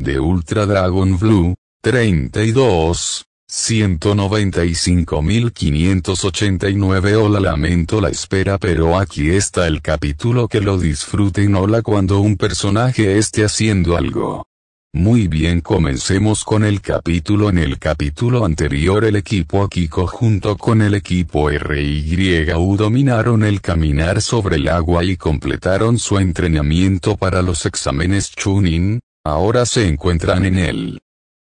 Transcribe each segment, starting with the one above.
de Ultra Dragon Blue, 32, 195.589 Hola lamento la espera pero aquí está el capítulo que lo disfruten Hola cuando un personaje esté haciendo algo. Muy bien comencemos con el capítulo en el capítulo anterior el equipo Akiko junto con el equipo RYU dominaron el caminar sobre el agua y completaron su entrenamiento para los exámenes Chunin, Ahora se encuentran en el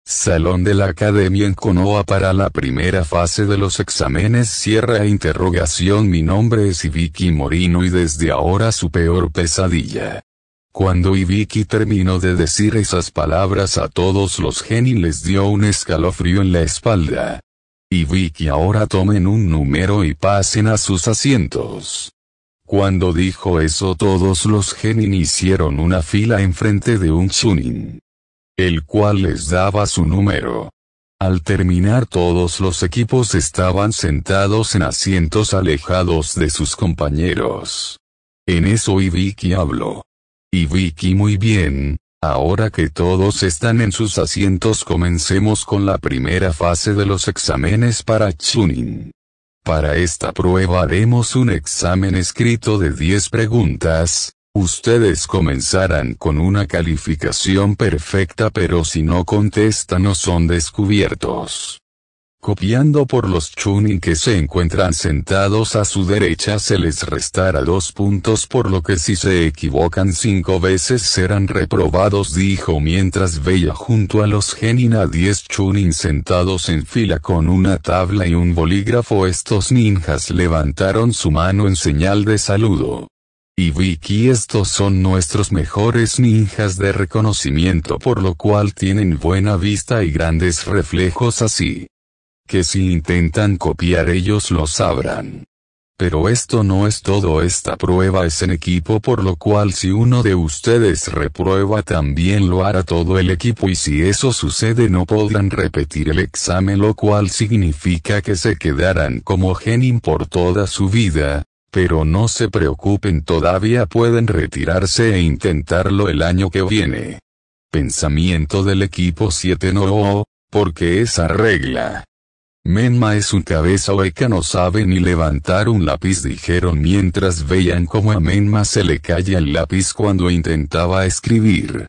Salón de la Academia en Konoa para la primera fase de los exámenes cierra e interrogación mi nombre es Ibiki Morino y desde ahora su peor pesadilla. Cuando Ibiki terminó de decir esas palabras a todos los geni les dio un escalofrío en la espalda. Ibiki ahora tomen un número y pasen a sus asientos. Cuando dijo eso todos los genin hicieron una fila enfrente de un Chunin. El cual les daba su número. Al terminar todos los equipos estaban sentados en asientos alejados de sus compañeros. En eso Ibiki habló. Vicky, muy bien, ahora que todos están en sus asientos comencemos con la primera fase de los exámenes para Chunin. Para esta prueba haremos un examen escrito de 10 preguntas. Ustedes comenzarán con una calificación perfecta pero si no contestan o son descubiertos copiando por los Chunin que se encuentran sentados a su derecha se les restará dos puntos por lo que si se equivocan cinco veces serán reprobados dijo mientras veía junto a los Genin a diez Chunin sentados en fila con una tabla y un bolígrafo estos ninjas levantaron su mano en señal de saludo. Y Vicky estos son nuestros mejores ninjas de reconocimiento por lo cual tienen buena vista y grandes reflejos así que si intentan copiar ellos lo sabrán. Pero esto no es todo, esta prueba es en equipo por lo cual si uno de ustedes reprueba también lo hará todo el equipo y si eso sucede no podrán repetir el examen lo cual significa que se quedarán como genin por toda su vida, pero no se preocupen todavía pueden retirarse e intentarlo el año que viene. Pensamiento del equipo 7 no, porque esa regla Menma es un cabeza hueca no sabe ni levantar un lápiz dijeron mientras veían cómo a Menma se le calla el lápiz cuando intentaba escribir.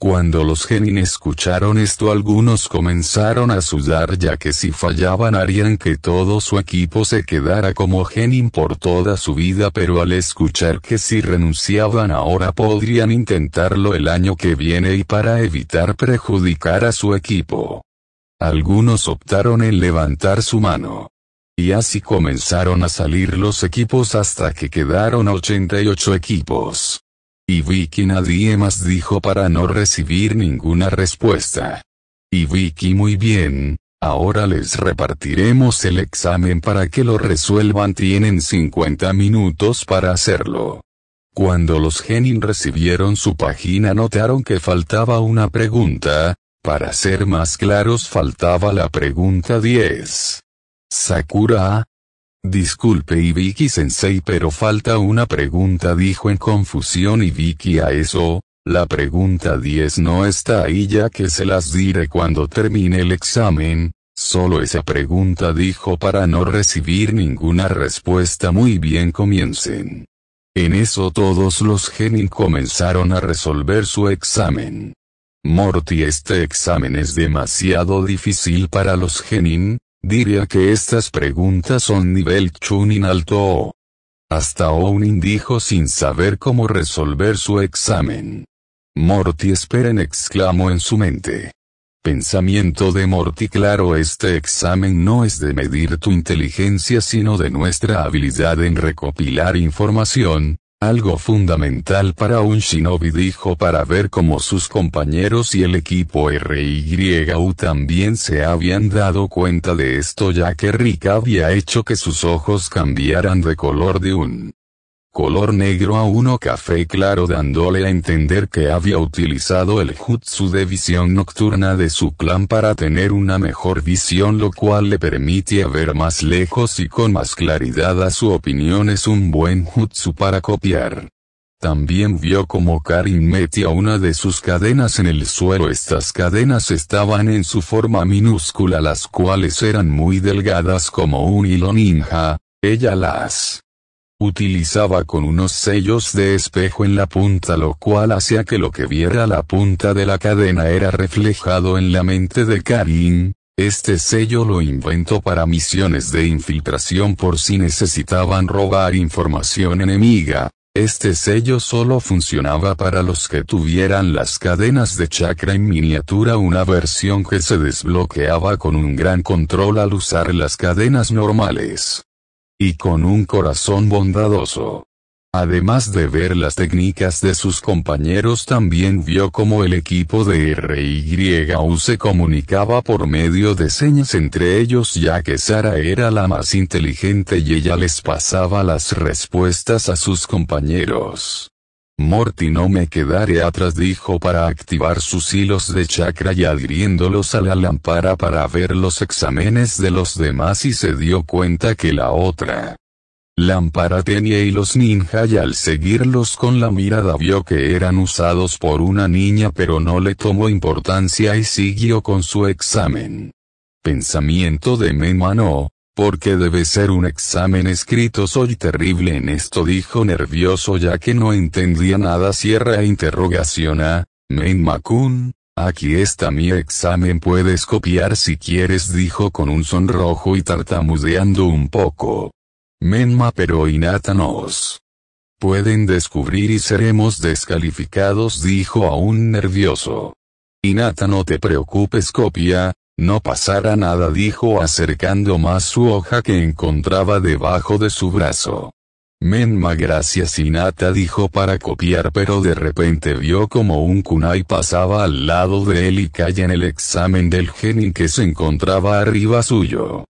Cuando los genin escucharon esto algunos comenzaron a sudar ya que si fallaban harían que todo su equipo se quedara como genin por toda su vida pero al escuchar que si renunciaban ahora podrían intentarlo el año que viene y para evitar perjudicar a su equipo. Algunos optaron en levantar su mano. Y así comenzaron a salir los equipos hasta que quedaron 88 equipos. Y Vicky nadie más dijo para no recibir ninguna respuesta. Y Vicky muy bien, ahora les repartiremos el examen para que lo resuelvan. Tienen 50 minutos para hacerlo. Cuando los Genin recibieron su página notaron que faltaba una pregunta, para ser más claros faltaba la pregunta 10. Sakura. Disculpe Ibiki Sensei pero falta una pregunta dijo en confusión Ibiki a eso, la pregunta 10 no está ahí ya que se las diré cuando termine el examen, solo esa pregunta dijo para no recibir ninguna respuesta muy bien comiencen. En eso todos los genin comenzaron a resolver su examen. Morty este examen es demasiado difícil para los genin, diría que estas preguntas son nivel chunin alto. Hasta un dijo sin saber cómo resolver su examen. Morty esperen exclamó en su mente. Pensamiento de Morty claro este examen no es de medir tu inteligencia sino de nuestra habilidad en recopilar información, algo fundamental para un shinobi dijo para ver cómo sus compañeros y el equipo RYU también se habían dado cuenta de esto ya que Rick había hecho que sus ojos cambiaran de color de un color negro a uno café claro dándole a entender que había utilizado el jutsu de visión nocturna de su clan para tener una mejor visión lo cual le permitía ver más lejos y con más claridad a su opinión es un buen jutsu para copiar. También vio como Karin metía una de sus cadenas en el suelo. Estas cadenas estaban en su forma minúscula las cuales eran muy delgadas como un hilo ninja, ella las Utilizaba con unos sellos de espejo en la punta lo cual hacía que lo que viera la punta de la cadena era reflejado en la mente de Karin, este sello lo inventó para misiones de infiltración por si necesitaban robar información enemiga. Este sello solo funcionaba para los que tuvieran las cadenas de chakra en miniatura, una versión que se desbloqueaba con un gran control al usar las cadenas normales y con un corazón bondadoso. Además de ver las técnicas de sus compañeros también vio cómo el equipo de RYU se comunicaba por medio de señas entre ellos ya que Sara era la más inteligente y ella les pasaba las respuestas a sus compañeros. Morty no me quedaré atrás dijo para activar sus hilos de chakra y adhiriéndolos a la lámpara para ver los exámenes de los demás y se dio cuenta que la otra lámpara tenía hilos ninja y al seguirlos con la mirada vio que eran usados por una niña pero no le tomó importancia y siguió con su examen. Pensamiento de Memano, porque debe ser un examen escrito. Soy terrible en esto, dijo nervioso ya que no entendía nada. Cierra e interrogación a, menma kun Aquí está mi examen, puedes copiar si quieres, dijo con un sonrojo y tartamudeando un poco. Menma pero Inata nos. Pueden descubrir y seremos descalificados, dijo aún nervioso. Inata no te preocupes, copia, no pasara nada dijo acercando más su hoja que encontraba debajo de su brazo. Menma gracias Inata, dijo para copiar pero de repente vio como un kunai pasaba al lado de él y cae en el examen del genin que se encontraba arriba suyo.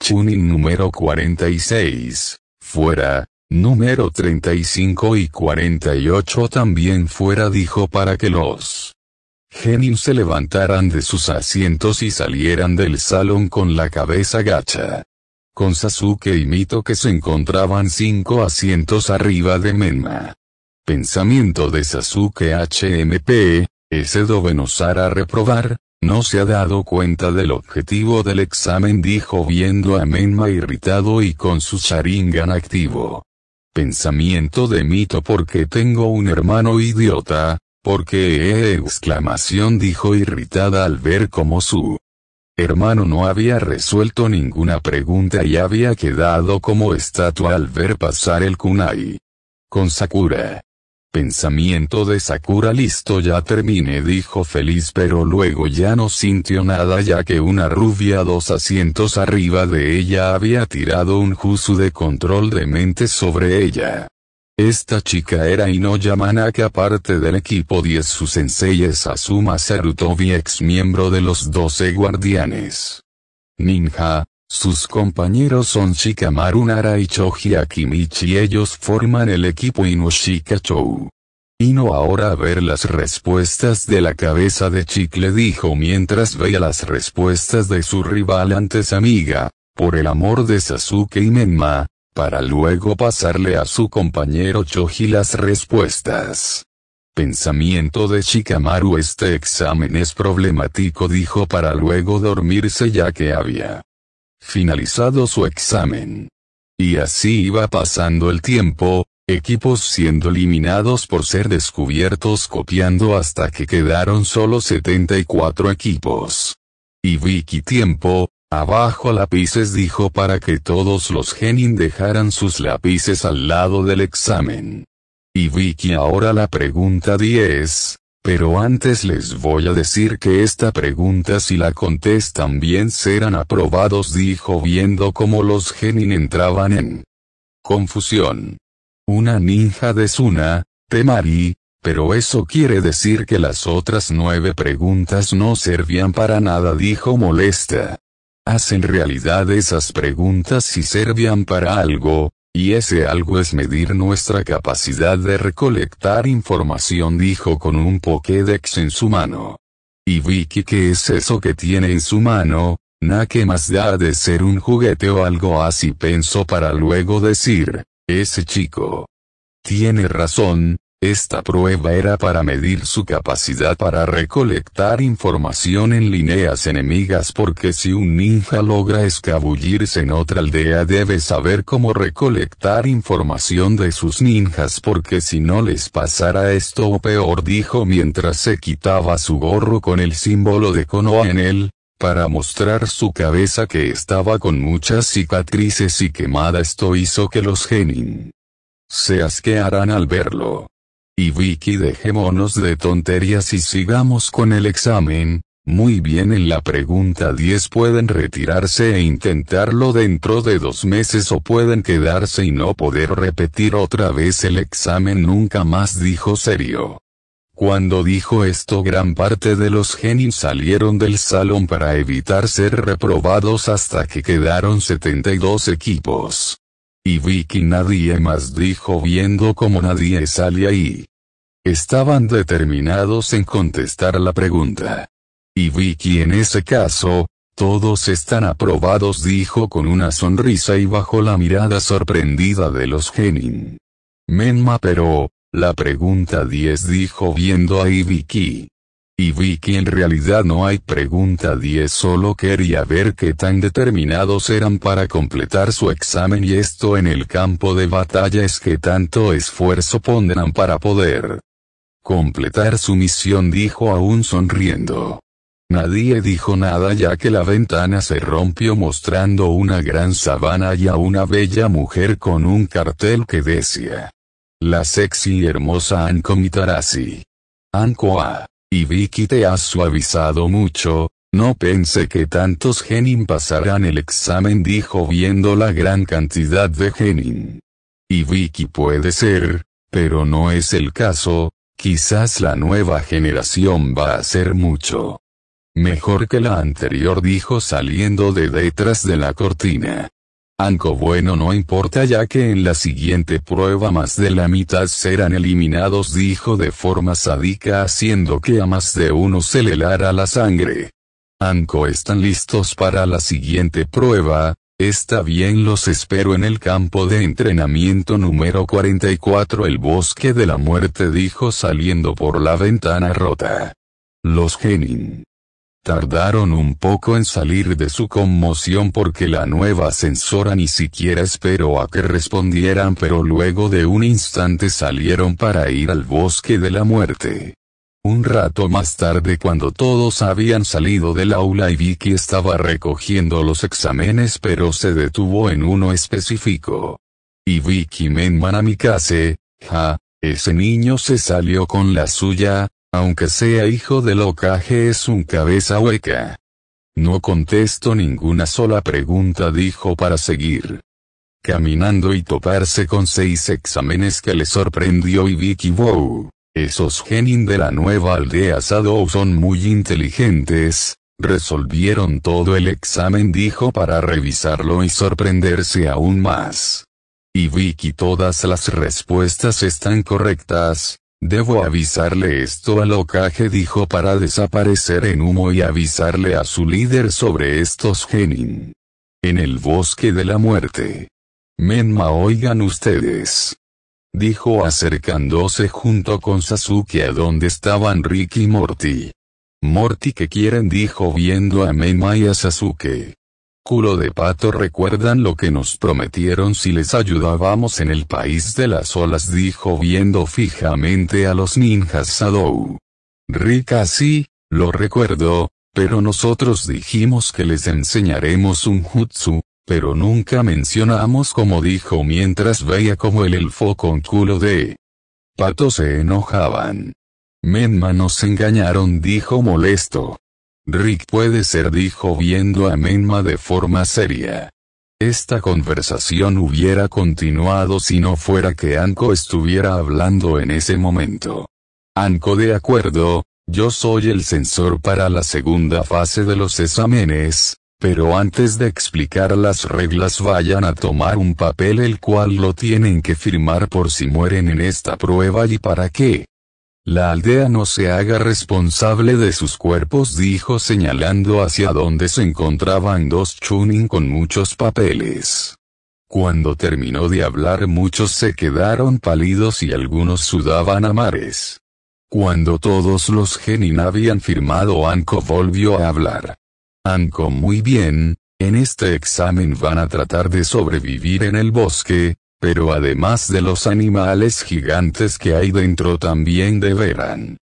Chunin número 46. Fuera, número 35 y 48 también fuera dijo para que los Genin se levantaran de sus asientos y salieran del salón con la cabeza gacha. Con Sasuke y Mito que se encontraban cinco asientos arriba de Menma. Pensamiento de Sasuke HMP, ese a reprobar, no se ha dado cuenta del objetivo del examen dijo viendo a Menma irritado y con su sharingan activo. Pensamiento de mito porque tengo un hermano idiota, porque eh, exclamación dijo irritada al ver como su hermano no había resuelto ninguna pregunta y había quedado como estatua al ver pasar el kunai. Con Sakura. Pensamiento de Sakura listo ya termine dijo feliz pero luego ya no sintió nada ya que una rubia dos asientos arriba de ella había tirado un jusu de control de mente sobre ella. Esta chica era Ino Yamanaka parte del equipo 10 su sensei es Asuma Sarutobi ex miembro de los 12 guardianes. Ninja, sus compañeros son Shikamaru Nara y Choji Akimichi ellos forman el equipo Inoshika Chou. Ino ahora a ver las respuestas de la cabeza de le dijo mientras veía las respuestas de su rival antes amiga, por el amor de Sasuke y Menma, para luego pasarle a su compañero Choji las respuestas. Pensamiento de Shikamaru Este examen es problemático dijo para luego dormirse ya que había finalizado su examen. Y así iba pasando el tiempo, equipos siendo eliminados por ser descubiertos copiando hasta que quedaron solo 74 equipos. Y Vicky tiempo, Abajo lápices dijo para que todos los genin dejaran sus lápices al lado del examen. Y vi que ahora la pregunta 10, pero antes les voy a decir que esta pregunta si la contestan bien serán aprobados dijo viendo cómo los genin entraban en confusión. Una ninja de Suna, Temari, pero eso quiere decir que las otras nueve preguntas no servían para nada dijo molesta hacen realidad esas preguntas si servían para algo, y ese algo es medir nuestra capacidad de recolectar información, dijo con un Pokédex en su mano. Y Vicky, ¿qué es eso que tiene en su mano? Na que más da de ser un juguete o algo así pensó para luego decir, ese chico. Tiene razón, esta prueba era para medir su capacidad para recolectar información en líneas enemigas porque si un ninja logra escabullirse en otra aldea debe saber cómo recolectar información de sus ninjas porque si no les pasara esto o peor dijo mientras se quitaba su gorro con el símbolo de Konoha en él, para mostrar su cabeza que estaba con muchas cicatrices y quemada esto hizo que los genin se asquearan al verlo. Y Vicky dejémonos de tonterías y sigamos con el examen. Muy bien en la pregunta 10 pueden retirarse e intentarlo dentro de dos meses o pueden quedarse y no poder repetir otra vez el examen nunca más dijo serio. Cuando dijo esto gran parte de los genin salieron del salón para evitar ser reprobados hasta que quedaron 72 equipos. Y Vicky nadie más dijo viendo como nadie sale ahí estaban determinados en contestar la pregunta. Y Vicky en ese caso, todos están aprobados, dijo con una sonrisa y bajo la mirada sorprendida de los genin. Menma, pero, la pregunta 10 dijo viendo a Vicky. Y Vicky en realidad no hay pregunta 10 solo quería ver qué tan determinados eran para completar su examen y esto en el campo de batalla es que tanto esfuerzo pondrán para poder completar su misión dijo aún sonriendo. Nadie dijo nada ya que la ventana se rompió mostrando una gran sabana y a una bella mujer con un cartel que decía. La sexy y hermosa Anko Mitarasi. Anko Y Vicky te has suavizado mucho, no pensé que tantos genin pasarán el examen dijo viendo la gran cantidad de genin. Y Vicky puede ser, pero no es el caso, Quizás la nueva generación va a ser mucho. Mejor que la anterior, dijo saliendo de detrás de la cortina. Anco bueno no importa ya que en la siguiente prueba más de la mitad serán eliminados, dijo de forma sádica haciendo que a más de uno se le lara la sangre. Anco están listos para la siguiente prueba, Está bien, los espero en el campo de entrenamiento número 44. El bosque de la muerte dijo saliendo por la ventana rota. Los Genin. Tardaron un poco en salir de su conmoción porque la nueva ascensora ni siquiera esperó a que respondieran pero luego de un instante salieron para ir al bosque de la muerte. Un rato más tarde cuando todos habían salido del aula y Vicky estaba recogiendo los exámenes pero se detuvo en uno específico. Y Vicky mi Manamikase, ja, ese niño se salió con la suya, aunque sea hijo de locaje es un cabeza hueca. No contesto ninguna sola pregunta dijo para seguir. Caminando y toparse con seis exámenes que le sorprendió y Vicky wow. Esos genin de la nueva aldea Sadou son muy inteligentes, resolvieron todo el examen dijo para revisarlo y sorprenderse aún más. Y vi que todas las respuestas están correctas, debo avisarle esto a Locaje dijo para desaparecer en humo y avisarle a su líder sobre estos genin. En el bosque de la muerte. Menma oigan ustedes dijo acercándose junto con Sasuke a donde estaban Rick y Morty. Morty que quieren dijo viendo a Mema y a Sasuke. Culo de pato recuerdan lo que nos prometieron si les ayudábamos en el país de las olas dijo viendo fijamente a los ninjas Sadou. Rick sí, lo recuerdo, pero nosotros dijimos que les enseñaremos un jutsu, pero nunca mencionamos como dijo mientras veía como el elfo con culo de pato se enojaban. Menma nos engañaron dijo molesto. Rick puede ser dijo viendo a Menma de forma seria. Esta conversación hubiera continuado si no fuera que Anko estuviera hablando en ese momento. Anko de acuerdo, yo soy el sensor para la segunda fase de los exámenes, pero antes de explicar las reglas vayan a tomar un papel el cual lo tienen que firmar por si mueren en esta prueba y para qué. La aldea no se haga responsable de sus cuerpos dijo señalando hacia donde se encontraban dos chunin con muchos papeles. Cuando terminó de hablar muchos se quedaron pálidos y algunos sudaban a mares. Cuando todos los genin habían firmado Anko volvió a hablar muy bien, en este examen van a tratar de sobrevivir en el bosque, pero además de los animales gigantes que hay dentro también deberán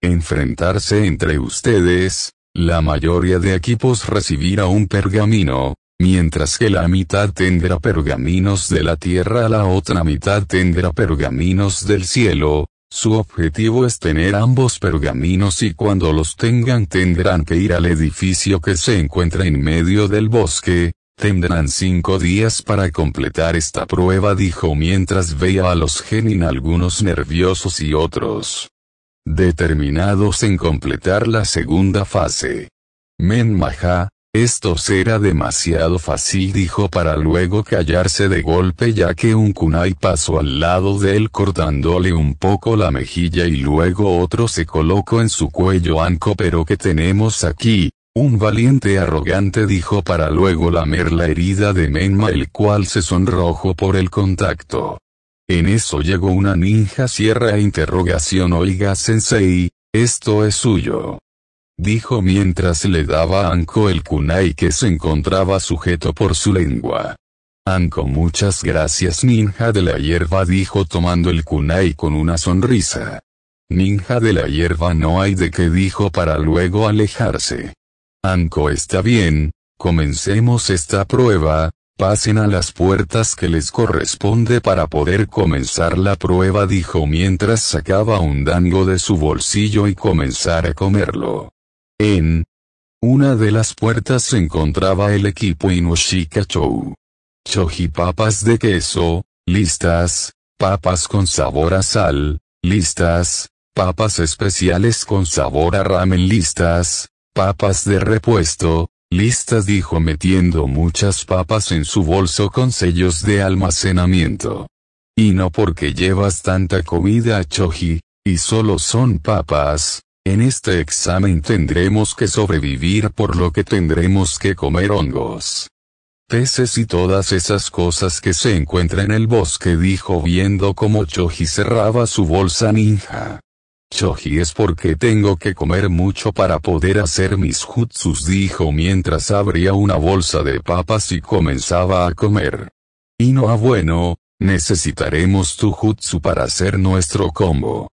enfrentarse entre ustedes, la mayoría de equipos recibirá un pergamino, mientras que la mitad tendrá pergaminos de la tierra, la otra mitad tendrá pergaminos del cielo, su objetivo es tener ambos pergaminos y cuando los tengan tendrán que ir al edificio que se encuentra en medio del bosque, Tendrán cinco días para completar esta prueba, dijo mientras veía a los genin algunos nerviosos y otros determinados en completar la segunda fase. Men esto será demasiado fácil dijo para luego callarse de golpe ya que un kunai pasó al lado de él cortándole un poco la mejilla y luego otro se colocó en su cuello anco pero que tenemos aquí, un valiente arrogante dijo para luego lamer la herida de Menma el cual se sonrojó por el contacto. En eso llegó una ninja sierra interrogación oiga sensei, esto es suyo dijo mientras le daba a Anko el kunai que se encontraba sujeto por su lengua. Anko muchas gracias ninja de la hierba dijo tomando el kunai con una sonrisa. Ninja de la hierba no hay de qué dijo para luego alejarse. Anko está bien, comencemos esta prueba, pasen a las puertas que les corresponde para poder comenzar la prueba dijo mientras sacaba un dango de su bolsillo y comenzara a comerlo. En una de las puertas se encontraba el equipo Inoshika Choji papas de queso, listas, papas con sabor a sal, listas, papas especiales con sabor a ramen listas, papas de repuesto, listas dijo metiendo muchas papas en su bolso con sellos de almacenamiento. Y no porque llevas tanta comida a Choji, y solo son papas, en este examen tendremos que sobrevivir por lo que tendremos que comer hongos. Peces y todas esas cosas que se encuentran en el bosque dijo viendo como Choji cerraba su bolsa ninja. Choji es porque tengo que comer mucho para poder hacer mis jutsus dijo mientras abría una bolsa de papas y comenzaba a comer. Y no no ah, bueno, necesitaremos tu jutsu para hacer nuestro combo.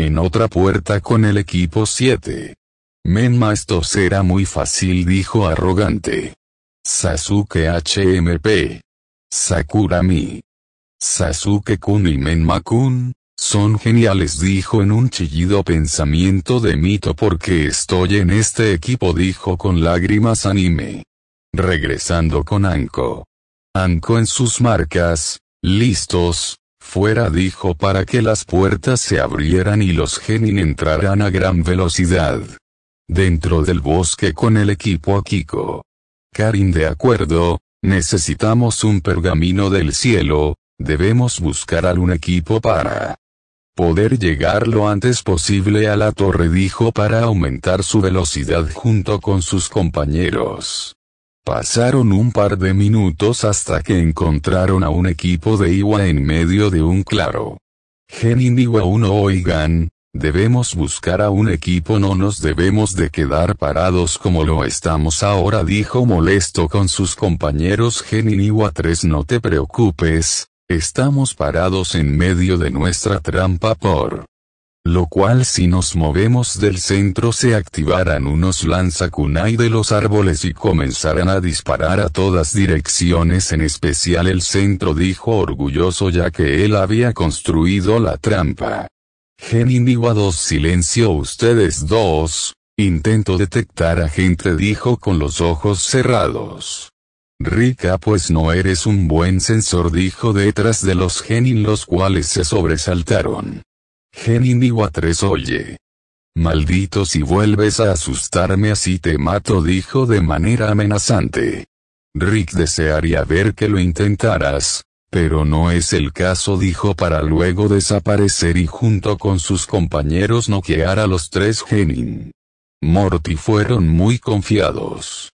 En otra puerta con el equipo 7. Menma esto será muy fácil dijo arrogante. Sasuke HMP. Sakura mi, Sasuke Kun y Menma Kun, son geniales dijo en un chillido pensamiento de mito porque estoy en este equipo dijo con lágrimas anime. Regresando con Anko. Anko en sus marcas, listos, fuera dijo para que las puertas se abrieran y los genin entraran a gran velocidad. Dentro del bosque con el equipo Akiko. Karin de acuerdo, necesitamos un pergamino del cielo, debemos buscar algún equipo para poder llegar lo antes posible a la torre dijo para aumentar su velocidad junto con sus compañeros. Pasaron un par de minutos hasta que encontraron a un equipo de Iwa en medio de un claro. Genin Iwa 1 Oigan, debemos buscar a un equipo no nos debemos de quedar parados como lo estamos ahora dijo molesto con sus compañeros Genin Iwa 3 no te preocupes, estamos parados en medio de nuestra trampa por lo cual si nos movemos del centro se activarán unos lanzakunai de los árboles y comenzarán a disparar a todas direcciones en especial el centro dijo orgulloso ya que él había construido la trampa. Genin dos silencio ustedes dos, intento detectar a gente dijo con los ojos cerrados. Rica pues no eres un buen sensor dijo detrás de los genin los cuales se sobresaltaron y 3 Oye. Maldito si vuelves a asustarme así te mato dijo de manera amenazante. Rick desearía ver que lo intentaras, pero no es el caso dijo para luego desaparecer y junto con sus compañeros noquear a los tres Genin. Morty fueron muy confiados.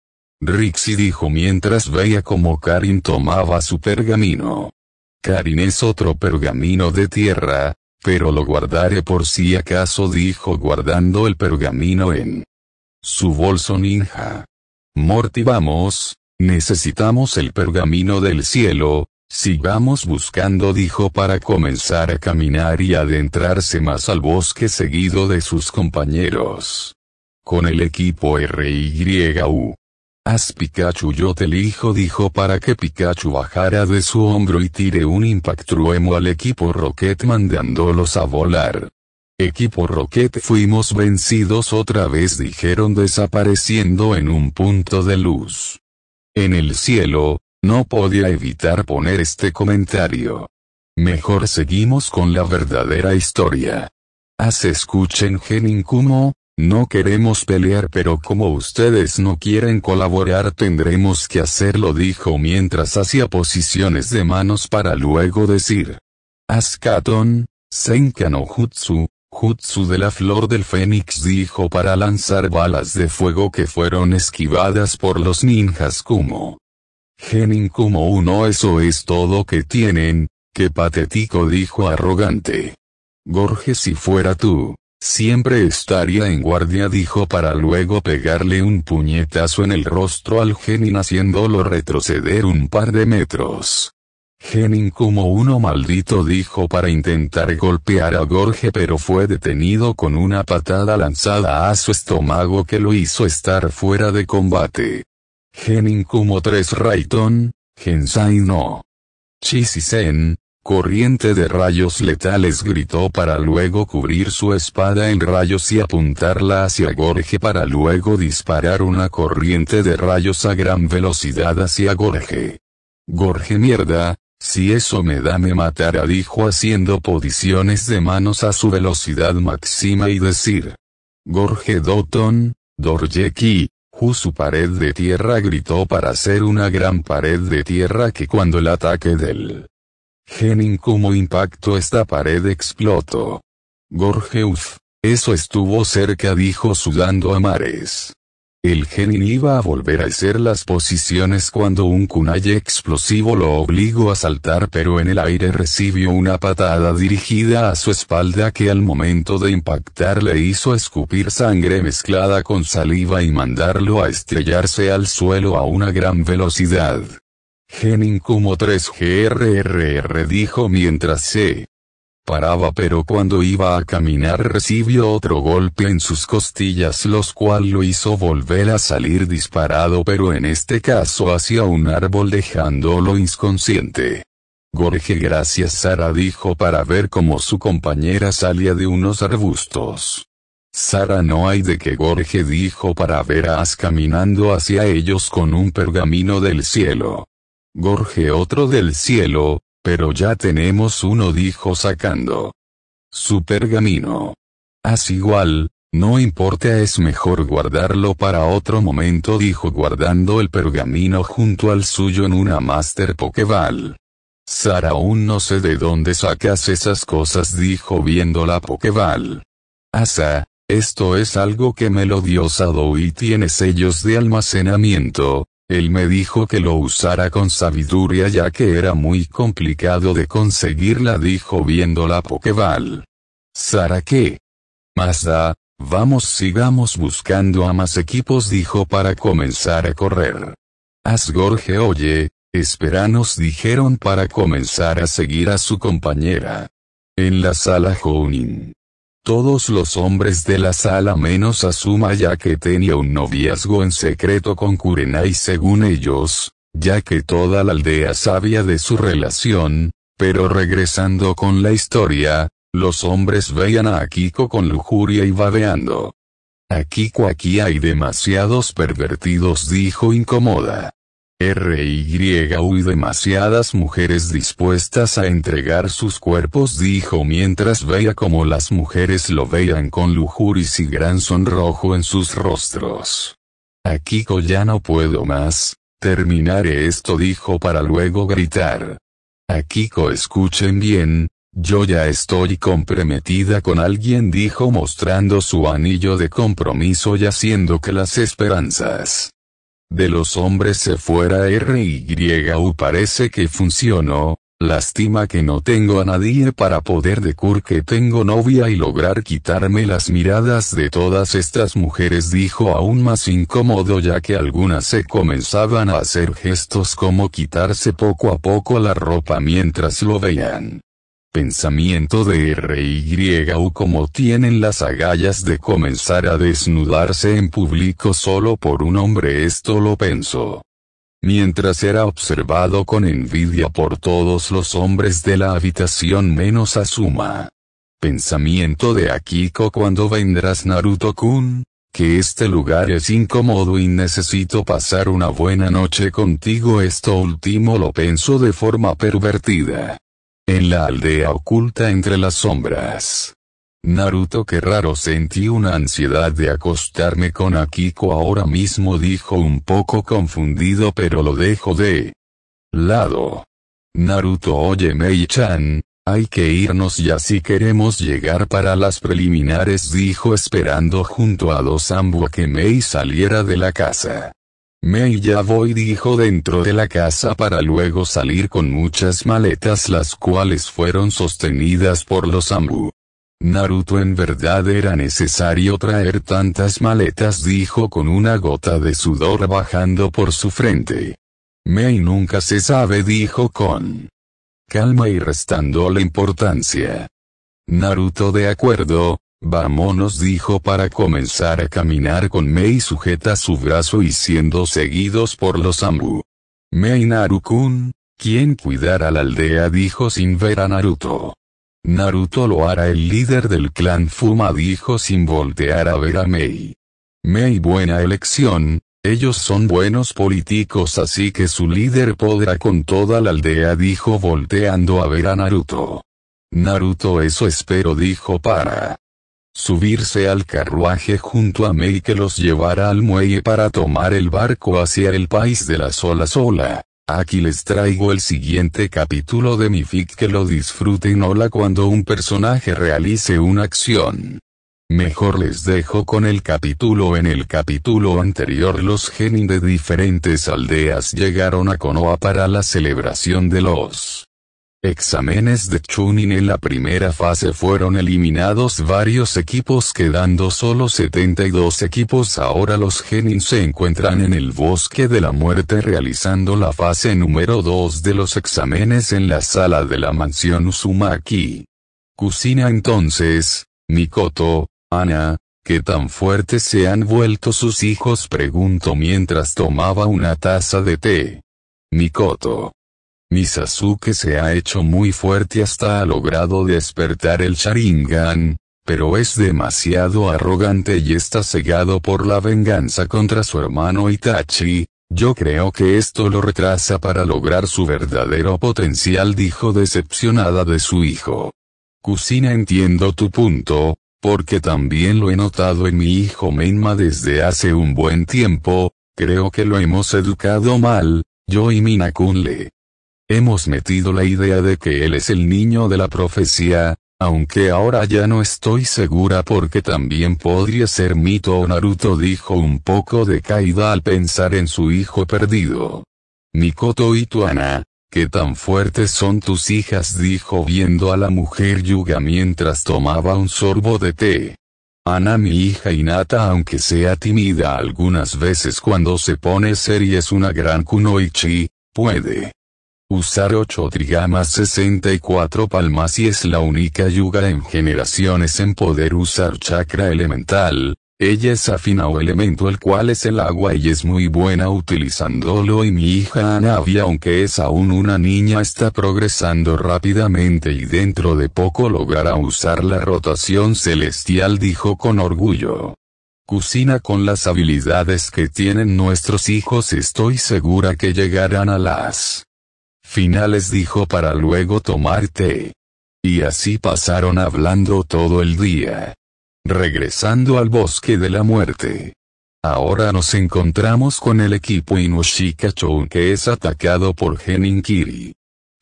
sí dijo mientras veía como Karin tomaba su pergamino. Karin es otro pergamino de tierra, pero lo guardaré por si acaso dijo guardando el pergamino en su bolso ninja. Morty vamos, necesitamos el pergamino del cielo, Sigamos buscando dijo para comenzar a caminar y adentrarse más al bosque seguido de sus compañeros. Con el equipo RYU. Haz Pikachu yo te elijo dijo para que Pikachu bajara de su hombro y tire un impactruemo al equipo Rocket mandándolos a volar. Equipo Rocket fuimos vencidos otra vez dijeron desapareciendo en un punto de luz. En el cielo, no podía evitar poner este comentario. Mejor seguimos con la verdadera historia. Haz escuchen Genin Kumo, no queremos pelear pero como ustedes no quieren colaborar tendremos que hacerlo dijo mientras hacía posiciones de manos para luego decir. Askaton, Senkano Jutsu, Jutsu de la flor del fénix dijo para lanzar balas de fuego que fueron esquivadas por los ninjas Kumo. Genin Kumo 1 eso es todo que tienen, qué patético dijo arrogante. Gorge si fuera tú. Siempre estaría en guardia dijo para luego pegarle un puñetazo en el rostro al Genin haciéndolo retroceder un par de metros. Genin como uno maldito dijo para intentar golpear a Gorge pero fue detenido con una patada lanzada a su estómago que lo hizo estar fuera de combate. Genin como tres Raiton, Gensai no. Chisisen, Corriente de rayos letales gritó para luego cubrir su espada en rayos y apuntarla hacia Gorge para luego disparar una corriente de rayos a gran velocidad hacia Gorge. Gorge mierda, si eso me da me matará dijo haciendo posiciones de manos a su velocidad máxima y decir. Gorge Doton, Dorjeki, su pared de tierra gritó para hacer una gran pared de tierra que cuando el ataque del Genin como impacto esta pared explotó. Gorgeous. Eso estuvo cerca dijo sudando a mares. El Genin iba a volver a hacer las posiciones cuando un kunai explosivo lo obligó a saltar pero en el aire recibió una patada dirigida a su espalda que al momento de impactar le hizo escupir sangre mezclada con saliva y mandarlo a estrellarse al suelo a una gran velocidad. Genin como 3GRRR dijo mientras se paraba pero cuando iba a caminar recibió otro golpe en sus costillas los cual lo hizo volver a salir disparado pero en este caso hacia un árbol dejándolo inconsciente. Gorge gracias Sara dijo para ver cómo su compañera salía de unos arbustos. Sara no hay de que Gorge dijo para ver a As caminando hacia ellos con un pergamino del cielo. Gorge otro del cielo, pero ya tenemos uno dijo sacando su pergamino. Haz igual, no importa es mejor guardarlo para otro momento dijo guardando el pergamino junto al suyo en una Master Pokeball. Sara aún no sé de dónde sacas esas cosas dijo viendo la Pokéball. Asa, esto es algo que me lo dio Sado y tiene sellos de almacenamiento, él me dijo que lo usara con sabiduría ya que era muy complicado de conseguirla, dijo viéndola la ¿Sara qué? Más da, vamos sigamos buscando a más equipos, dijo para comenzar a correr. Asgorge oye, esperanos dijeron para comenzar a seguir a su compañera. En la sala Honin. Todos los hombres de la sala menos Asuma ya que tenía un noviazgo en secreto con Kurenai según ellos, ya que toda la aldea sabía de su relación, pero regresando con la historia, los hombres veían a Akiko con lujuria y babeando. Akiko aquí hay demasiados pervertidos dijo incomoda y y demasiadas mujeres dispuestas a entregar sus cuerpos dijo mientras veía como las mujeres lo veían con lujuris y gran sonrojo en sus rostros. Akiko ya no puedo más, terminaré esto dijo para luego gritar. Akiko escuchen bien, yo ya estoy comprometida con alguien dijo mostrando su anillo de compromiso y haciendo que las esperanzas de los hombres se fuera R RYU parece que funcionó, lástima que no tengo a nadie para poder decur que tengo novia y lograr quitarme las miradas de todas estas mujeres dijo aún más incómodo ya que algunas se comenzaban a hacer gestos como quitarse poco a poco la ropa mientras lo veían pensamiento de RYU como tienen las agallas de comenzar a desnudarse en público solo por un hombre esto lo pensó. Mientras era observado con envidia por todos los hombres de la habitación menos Asuma. Pensamiento de Akiko cuando vendrás Naruto-kun, que este lugar es incómodo y necesito pasar una buena noche contigo esto último lo pensó de forma pervertida. En la aldea oculta entre las sombras. Naruto, que raro sentí una ansiedad de acostarme con Akiko ahora mismo, dijo un poco confundido, pero lo dejo de lado. Naruto, oye, Mei-chan, hay que irnos y así queremos llegar para las preliminares, dijo esperando junto a dos ambos que Mei saliera de la casa. Mei voy dijo dentro de la casa para luego salir con muchas maletas las cuales fueron sostenidas por los Ambu. Naruto en verdad era necesario traer tantas maletas dijo con una gota de sudor bajando por su frente. Mei nunca se sabe dijo con calma y restando la importancia. Naruto de acuerdo, Vámonos dijo para comenzar a caminar con Mei sujeta su brazo y siendo seguidos por los Ambu. Mei Narukun, quien cuidará la aldea dijo sin ver a Naruto. Naruto lo hará el líder del clan Fuma dijo sin voltear a ver a Mei. Mei buena elección, ellos son buenos políticos así que su líder podrá con toda la aldea dijo volteando a ver a Naruto. Naruto eso espero dijo para subirse al carruaje junto a y que los llevara al muelle para tomar el barco hacia el país de la sola sola. Aquí les traigo el siguiente capítulo de mi fic que lo disfruten hola cuando un personaje realice una acción. Mejor les dejo con el capítulo en el capítulo anterior los genin de diferentes aldeas llegaron a Konoha para la celebración de los exámenes de Chunin en la primera fase fueron eliminados varios equipos quedando solo 72 equipos ahora los Genin se encuentran en el bosque de la muerte realizando la fase número 2 de los exámenes en la sala de la mansión Uzumaki. Cocina entonces, Mikoto, Ana, ¿Qué tan fuertes se han vuelto sus hijos? pregunto mientras tomaba una taza de té. Mikoto. Mi se ha hecho muy fuerte hasta ha logrado despertar el Sharingan, pero es demasiado arrogante y está cegado por la venganza contra su hermano Itachi, yo creo que esto lo retrasa para lograr su verdadero potencial dijo decepcionada de su hijo. Kusina entiendo tu punto, porque también lo he notado en mi hijo Menma desde hace un buen tiempo, creo que lo hemos educado mal, yo y Minakunle. Hemos metido la idea de que él es el niño de la profecía, aunque ahora ya no estoy segura porque también podría ser mito o Naruto dijo un poco de caída al pensar en su hijo perdido. Mikoto y Tuana, ¿qué tan fuertes son tus hijas? dijo viendo a la mujer Yuga mientras tomaba un sorbo de té. Ana mi hija Inata aunque sea tímida algunas veces cuando se pone seria es una gran kunoichi, puede Usar 8 trigamas 64 palmas y es la única yuga en generaciones en poder usar chakra elemental. Ella es afina o elemento el cual es el agua y es muy buena utilizándolo y mi hija Anavia aunque es aún una niña está progresando rápidamente y dentro de poco logrará usar la rotación celestial dijo con orgullo. Cocina con las habilidades que tienen nuestros hijos estoy segura que llegarán a las finales dijo para luego tomar té. Y así pasaron hablando todo el día. Regresando al bosque de la muerte. Ahora nos encontramos con el equipo Inushika que es atacado por Geninkiri.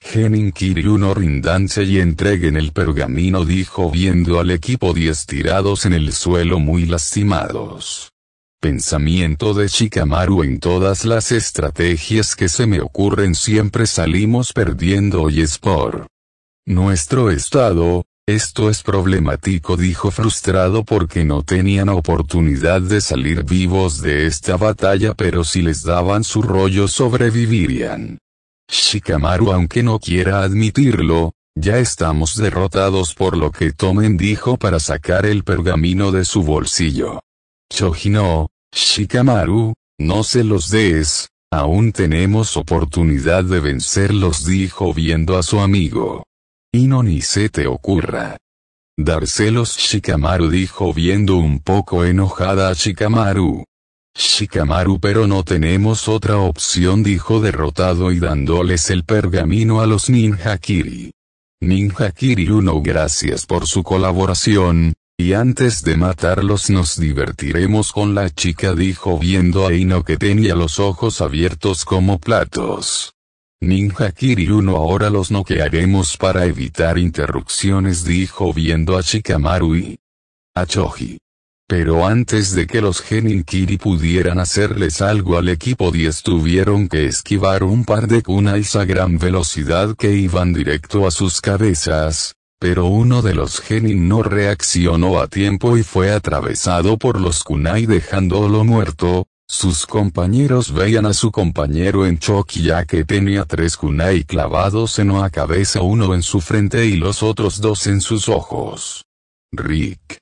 Kiri uno rindanse y entreguen el pergamino dijo viendo al equipo diez tirados en el suelo muy lastimados pensamiento de Shikamaru en todas las estrategias que se me ocurren siempre salimos perdiendo y es por nuestro estado, esto es problemático dijo frustrado porque no tenían oportunidad de salir vivos de esta batalla pero si les daban su rollo sobrevivirían. Shikamaru aunque no quiera admitirlo, ya estamos derrotados por lo que tomen dijo para sacar el pergamino de su bolsillo. Chojino, Shikamaru, no se los des, aún tenemos oportunidad de vencerlos dijo viendo a su amigo. no ni se te ocurra. Dárselos Shikamaru dijo viendo un poco enojada a Shikamaru. Shikamaru pero no tenemos otra opción dijo derrotado y dándoles el pergamino a los ninja kiri. Ninja Kiri gracias por su colaboración, y antes de matarlos nos divertiremos con la chica dijo viendo a Ino que tenía los ojos abiertos como platos. Ninja uno ahora los noquearemos para evitar interrupciones dijo viendo a Shikamaru y a Choji. Pero antes de que los genin kiri pudieran hacerles algo al equipo 10 tuvieron que esquivar un par de kunais a gran velocidad que iban directo a sus cabezas, pero uno de los genin no reaccionó a tiempo y fue atravesado por los kunai dejándolo muerto. Sus compañeros veían a su compañero en shock ya que tenía tres kunai clavados en la cabeza uno en su frente y los otros dos en sus ojos. Rick.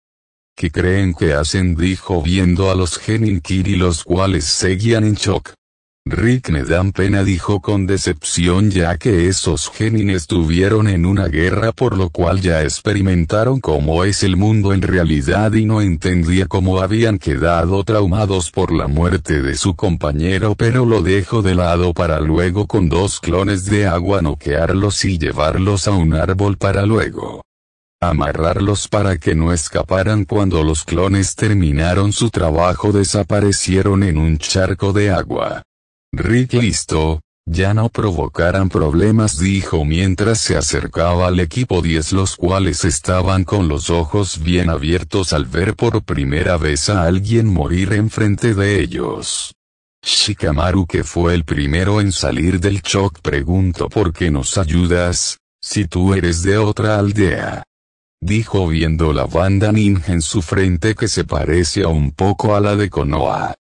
¿Qué creen que hacen? dijo viendo a los genin kiri los cuales seguían en shock. Rick me dan pena dijo con decepción ya que esos genin estuvieron en una guerra por lo cual ya experimentaron cómo es el mundo en realidad y no entendía cómo habían quedado traumados por la muerte de su compañero pero lo dejó de lado para luego con dos clones de agua noquearlos y llevarlos a un árbol para luego amarrarlos para que no escaparan cuando los clones terminaron su trabajo desaparecieron en un charco de agua. Rick listo, ya no provocarán problemas dijo mientras se acercaba al equipo 10 los cuales estaban con los ojos bien abiertos al ver por primera vez a alguien morir enfrente de ellos. Shikamaru que fue el primero en salir del shock preguntó por qué nos ayudas, si tú eres de otra aldea. Dijo viendo la banda ninja en su frente que se parece un poco a la de Konoha.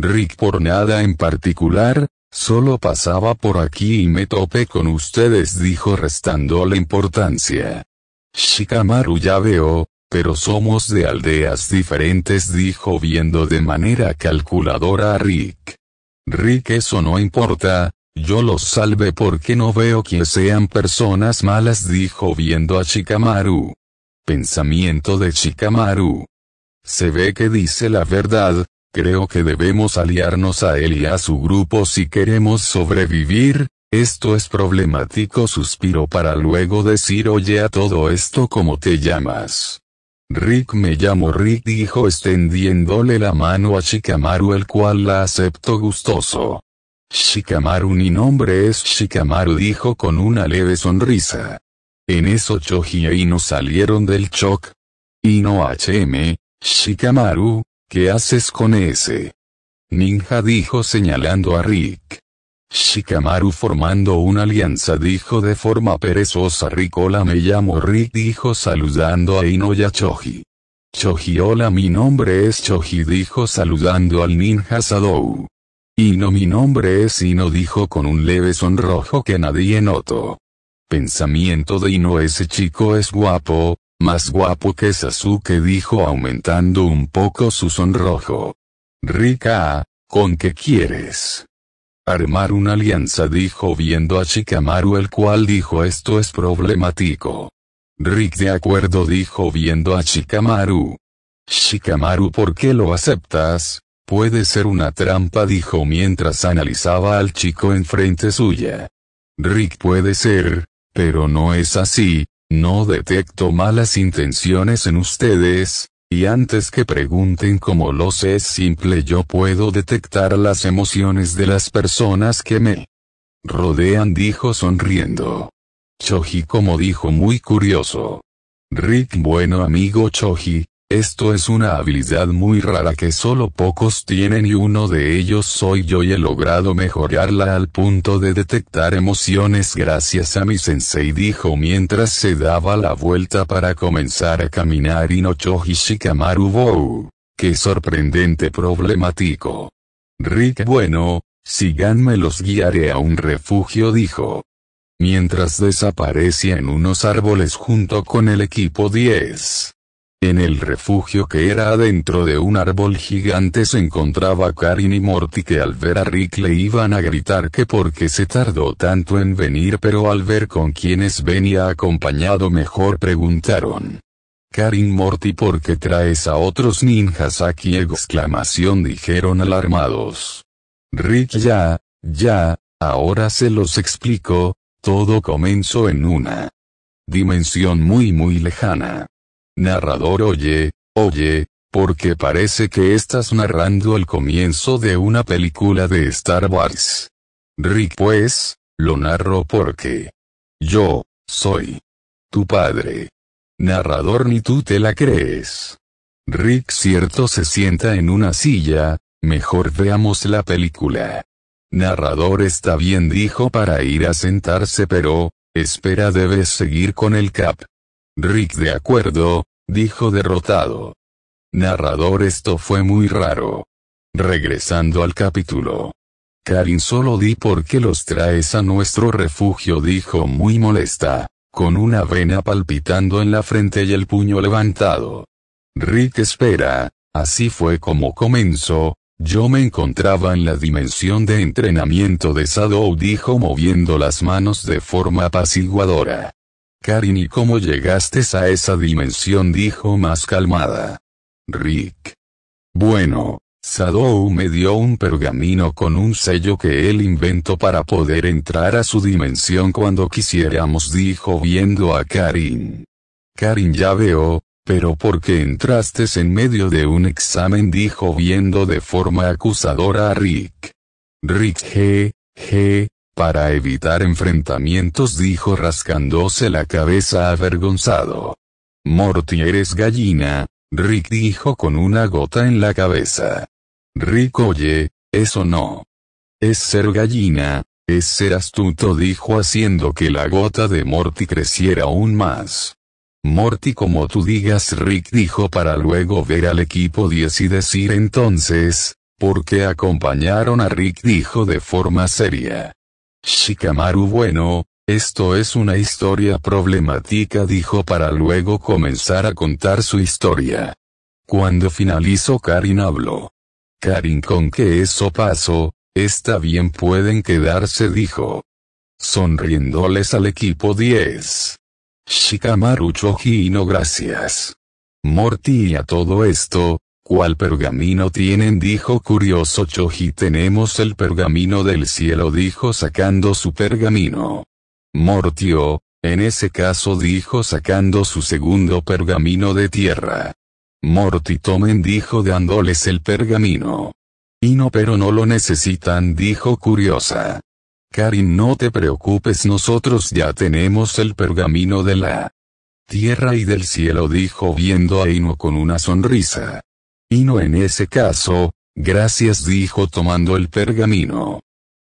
Rick por nada en particular, solo pasaba por aquí y me topé con ustedes dijo restando la importancia. Shikamaru ya veo, pero somos de aldeas diferentes dijo viendo de manera calculadora a Rick. Rick eso no importa, yo los salve porque no veo que sean personas malas dijo viendo a Shikamaru. Pensamiento de Shikamaru. Se ve que dice la verdad, Creo que debemos aliarnos a él y a su grupo si queremos sobrevivir, esto es problemático suspiro para luego decir oye a todo esto como te llamas. Rick me llamo Rick dijo extendiéndole la mano a Shikamaru el cual la aceptó gustoso. Shikamaru mi nombre es Shikamaru dijo con una leve sonrisa. En eso Choji y no salieron del shock. Y no HM, Shikamaru, ¿Qué haces con ese? Ninja dijo señalando a Rick. Shikamaru formando una alianza dijo de forma perezosa Rick hola me llamo Rick dijo saludando a Inoya Choji. Choji hola mi nombre es Choji dijo saludando al ninja Sadou. Ino mi nombre es Ino dijo con un leve sonrojo que nadie notó. Pensamiento de Ino ese chico es guapo, más guapo que Sasuke dijo aumentando un poco su sonrojo. Rika, ¿con qué quieres? Armar una alianza dijo viendo a Shikamaru el cual dijo esto es problemático. Rick de acuerdo dijo viendo a Shikamaru. Shikamaru ¿por qué lo aceptas? Puede ser una trampa dijo mientras analizaba al chico enfrente suya. Rick puede ser, pero no es así, no detecto malas intenciones en ustedes, y antes que pregunten cómo lo es simple yo puedo detectar las emociones de las personas que me rodean dijo sonriendo. Choji como dijo muy curioso. Rick bueno amigo Choji, esto es una habilidad muy rara que solo pocos tienen y uno de ellos soy yo y he logrado mejorarla al punto de detectar emociones gracias a mi sensei dijo mientras se daba la vuelta para comenzar a caminar Inocho Hishikamaru Bou. Qué sorprendente problemático. Rick bueno, me los guiaré a un refugio dijo. Mientras desaparecía en unos árboles junto con el equipo 10. En el refugio que era adentro de un árbol gigante se encontraba Karin y Morty que al ver a Rick le iban a gritar que porque se tardó tanto en venir pero al ver con quienes venía acompañado mejor preguntaron. Karin Morty porque traes a otros ninjas aquí exclamación dijeron alarmados. Rick ya, ya, ahora se los explico, todo comenzó en una dimensión muy muy lejana. Narrador oye, oye, porque parece que estás narrando el comienzo de una película de Star Wars. Rick pues, lo narro porque yo, soy tu padre. Narrador ni tú te la crees. Rick cierto se sienta en una silla, mejor veamos la película. Narrador está bien dijo para ir a sentarse pero, espera debes seguir con el cap. Rick de acuerdo, dijo derrotado. Narrador esto fue muy raro. Regresando al capítulo. Karin solo di por qué los traes a nuestro refugio dijo muy molesta, con una vena palpitando en la frente y el puño levantado. Rick espera, así fue como comenzó, yo me encontraba en la dimensión de entrenamiento de Sadow dijo moviendo las manos de forma apaciguadora. Karin, ¿y cómo llegaste a esa dimensión? dijo más calmada. Rick. Bueno, Sadou me dio un pergamino con un sello que él inventó para poder entrar a su dimensión cuando quisiéramos, dijo viendo a Karin. Karin ya veo, pero por qué entraste en medio de un examen, dijo viendo de forma acusadora a Rick. Rick je, je. Para evitar enfrentamientos dijo rascándose la cabeza avergonzado. Morty eres gallina, Rick dijo con una gota en la cabeza. Rick oye, eso no. Es ser gallina, es ser astuto dijo haciendo que la gota de Morty creciera aún más. Morty como tú digas Rick dijo para luego ver al equipo 10 y decir entonces, ¿por qué acompañaron a Rick dijo de forma seria. Shikamaru bueno, esto es una historia problemática dijo para luego comenzar a contar su historia. Cuando finalizó Karin habló. Karin con que eso pasó, está bien pueden quedarse dijo. Sonriéndoles al equipo 10. Shikamaru Choji no gracias. Morty a todo esto, ¿Cuál pergamino tienen? dijo curioso Choji. Tenemos el pergamino del cielo, dijo sacando su pergamino. Mortio, en ese caso dijo sacando su segundo pergamino de tierra. Morti tomen dijo dándoles el pergamino. Y pero no lo necesitan dijo curiosa. Karin no te preocupes nosotros ya tenemos el pergamino de la tierra y del cielo dijo viendo a Ino con una sonrisa. Y no en ese caso, gracias dijo tomando el pergamino.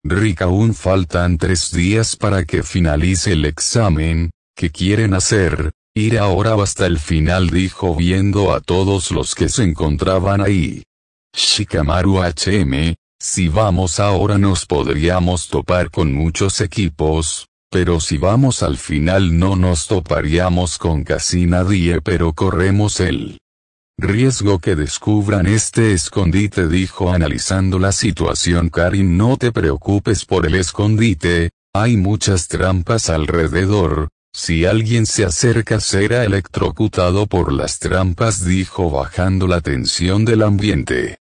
Rick aún faltan tres días para que finalice el examen, ¿qué quieren hacer? Ir ahora hasta el final dijo viendo a todos los que se encontraban ahí. Shikamaru HM, si vamos ahora nos podríamos topar con muchos equipos, pero si vamos al final no nos toparíamos con casi nadie pero corremos el Riesgo que descubran este escondite dijo analizando la situación Karin no te preocupes por el escondite, hay muchas trampas alrededor, si alguien se acerca será electrocutado por las trampas dijo bajando la tensión del ambiente.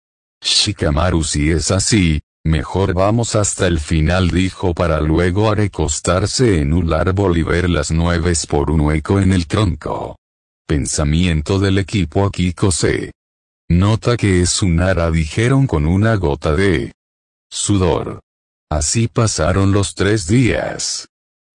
Shikamaru si es así, mejor vamos hasta el final dijo para luego recostarse en un árbol y ver las nueves por un hueco en el tronco pensamiento del equipo Akiko se nota que es un ara dijeron con una gota de sudor. Así pasaron los tres días.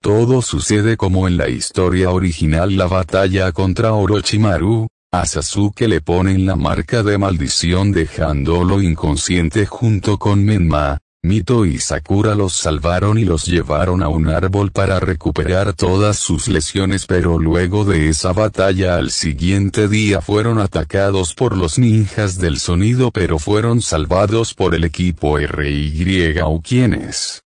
Todo sucede como en la historia original la batalla contra Orochimaru, a Sasuke le ponen la marca de maldición dejándolo inconsciente junto con Menma, Mito y Sakura los salvaron y los llevaron a un árbol para recuperar todas sus lesiones pero luego de esa batalla al siguiente día fueron atacados por los ninjas del sonido pero fueron salvados por el equipo RY o quienes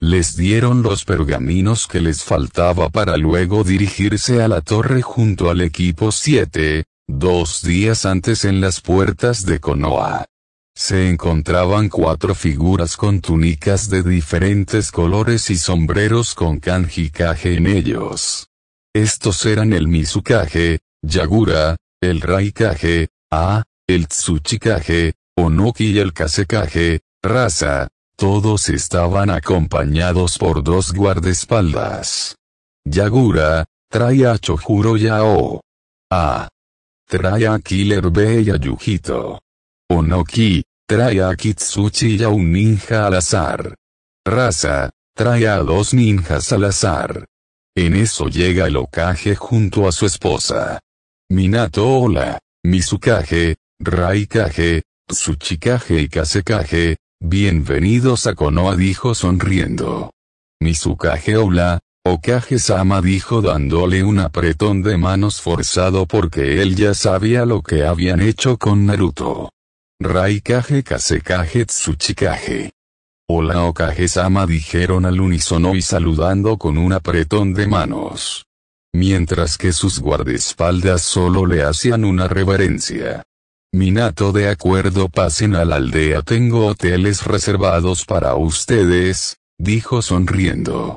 les dieron los pergaminos que les faltaba para luego dirigirse a la torre junto al equipo 7, dos días antes en las puertas de Konoha se encontraban cuatro figuras con túnicas de diferentes colores y sombreros con kanji en ellos. Estos eran el Mizukage, Yagura, el Raikage, A, el Tsuchikage, Onoki y el Kasekage, Raza. Todos estaban acompañados por dos guardaespaldas. Yagura, trae a Chojuro Yao. A. Trae a Killer B y a Onoki, Trae a Kitsuchi y a un ninja al azar. Raza. Trae a dos ninjas al azar. En eso llega el Okage junto a su esposa. Minato hola, Mizukage, Raikage, Tsuchikage y Kasekage, bienvenidos a Konoha dijo sonriendo. Mizukage hola, Okage-sama dijo dándole un apretón de manos forzado porque él ya sabía lo que habían hecho con Naruto. Raikaje kase Kasekage Hola Okage oh sama dijeron al unísono y saludando con un apretón de manos. Mientras que sus guardaespaldas solo le hacían una reverencia. Minato de acuerdo pasen a la aldea tengo hoteles reservados para ustedes, dijo sonriendo.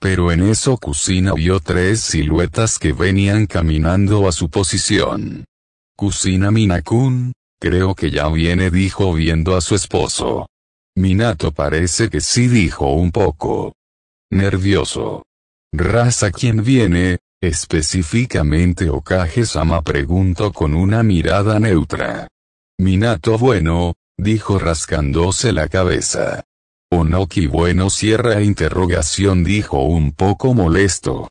Pero en eso Kusina vio tres siluetas que venían caminando a su posición. Kusina Minakun, Creo que ya viene dijo viendo a su esposo. Minato parece que sí dijo un poco. Nervioso. Raza ¿quién viene? Específicamente Okage-sama preguntó con una mirada neutra. Minato bueno, dijo rascándose la cabeza. Onoki bueno cierra interrogación dijo un poco molesto.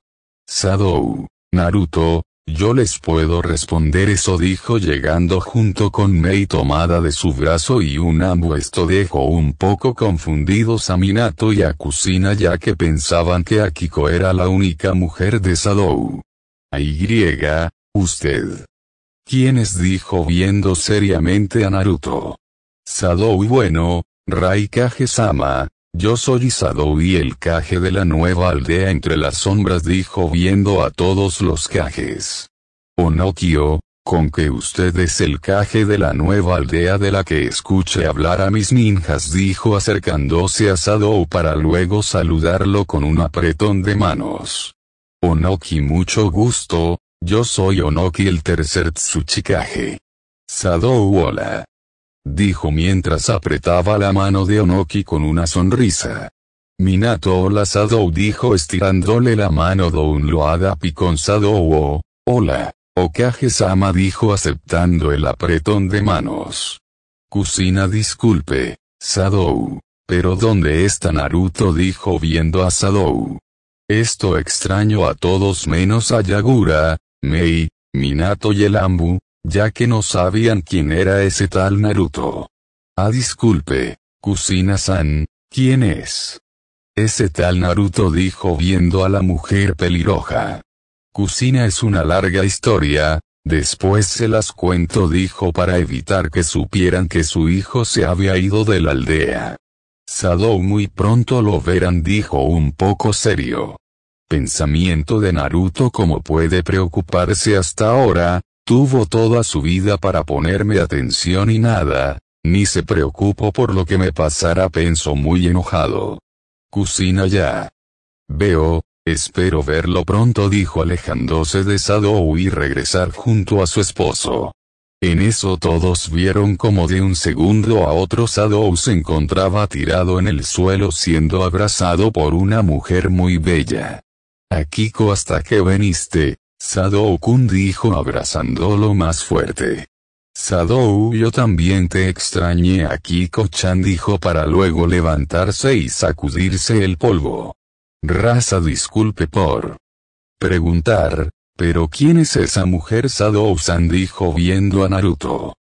Sadou, Naruto, yo les puedo responder eso dijo llegando junto con Mei tomada de su brazo y un amo. esto dejó un poco confundidos a Minato y a Kusina ya que pensaban que Akiko era la única mujer de Sadou. Y, usted. ¿Quiénes dijo viendo seriamente a Naruto? Sadou bueno, Raikage-sama, yo soy Sadou y el caje de la nueva aldea entre las sombras dijo viendo a todos los cajes. Onokio, con que usted es el caje de la nueva aldea de la que escuche hablar a mis ninjas dijo acercándose a Sadou para luego saludarlo con un apretón de manos. Onoki mucho gusto, yo soy Onoki el tercer Tsuchikage. Sadou hola dijo mientras apretaba la mano de Onoki con una sonrisa. Minato hola Sadou dijo estirándole la mano Loada con Sadou hola, Okage-sama dijo aceptando el apretón de manos. Kusina disculpe, Sadou, pero ¿dónde está Naruto? dijo viendo a Sadou. Esto extraño a todos menos a Yagura, Mei, Minato y el Ambu, ya que no sabían quién era ese tal Naruto. Ah, disculpe, Kusina-san, ¿quién es? Ese tal Naruto dijo viendo a la mujer pelirroja. Kusina es una larga historia, después se las cuento dijo para evitar que supieran que su hijo se había ido de la aldea. Sadou muy pronto lo verán dijo un poco serio. Pensamiento de Naruto como puede preocuparse hasta ahora, Tuvo toda su vida para ponerme atención y nada, ni se preocupó por lo que me pasara, pensó muy enojado. Cocina ya. Veo, espero verlo pronto, dijo alejándose de Sadou y regresar junto a su esposo. En eso todos vieron como de un segundo a otro Sadou se encontraba tirado en el suelo siendo abrazado por una mujer muy bella. Akiko hasta que veniste, Sadou-kun dijo abrazándolo más fuerte. Sadou, yo también te extrañé aquí, chan dijo para luego levantarse y sacudirse el polvo. Raza disculpe por preguntar, pero ¿quién es esa mujer? Sadou-san dijo viendo a Naruto.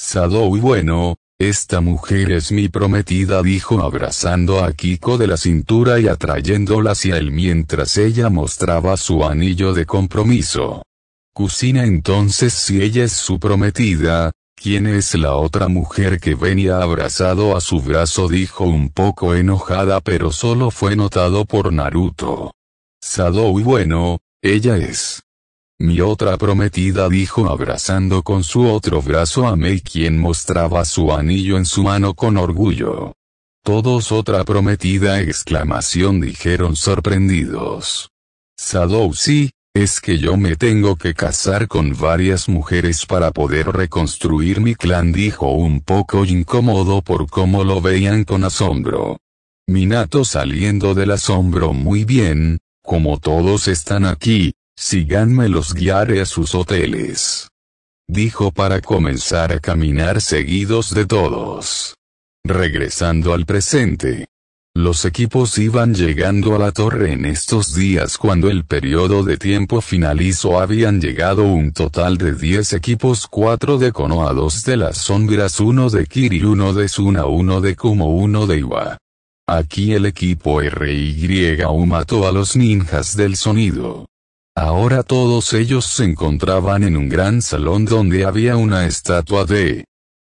Sadou bueno, esta mujer es mi prometida, dijo abrazando a Kiko de la cintura y atrayéndola hacia él mientras ella mostraba su anillo de compromiso. Cusina entonces si ella es su prometida, ¿quién es la otra mujer que venía abrazado a su brazo? dijo un poco enojada pero solo fue notado por Naruto. y bueno, ella es. Mi otra prometida dijo abrazando con su otro brazo a May quien mostraba su anillo en su mano con orgullo. Todos otra prometida exclamación dijeron sorprendidos. Sadou sí, es que yo me tengo que casar con varias mujeres para poder reconstruir mi clan dijo un poco incómodo por cómo lo veían con asombro. Minato saliendo del asombro muy bien, como todos están aquí, Síganme los guiaré a sus hoteles. Dijo para comenzar a caminar seguidos de todos. Regresando al presente. Los equipos iban llegando a la torre en estos días cuando el periodo de tiempo finalizó habían llegado un total de 10 equipos 4 de Konoha 2 de las sombras 1 de Kiri 1 de Suna 1 de Kumo 1 de Iwa. Aquí el equipo RY mató a los ninjas del sonido. Ahora todos ellos se encontraban en un gran salón donde había una estatua de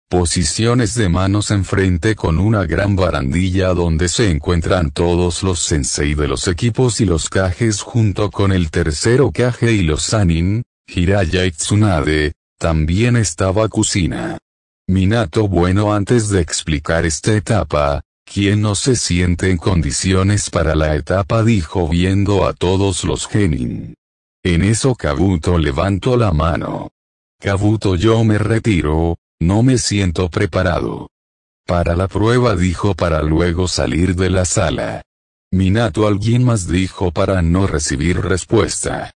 posiciones de manos enfrente con una gran barandilla donde se encuentran todos los sensei de los equipos y los cajes junto con el tercero caje y los sanin, Hiraya y Tsunade, también estaba Kusina. Minato bueno antes de explicar esta etapa, quien no se siente en condiciones para la etapa dijo viendo a todos los genin. En eso Kabuto levantó la mano. Kabuto yo me retiro, no me siento preparado. Para la prueba dijo para luego salir de la sala. Minato alguien más dijo para no recibir respuesta.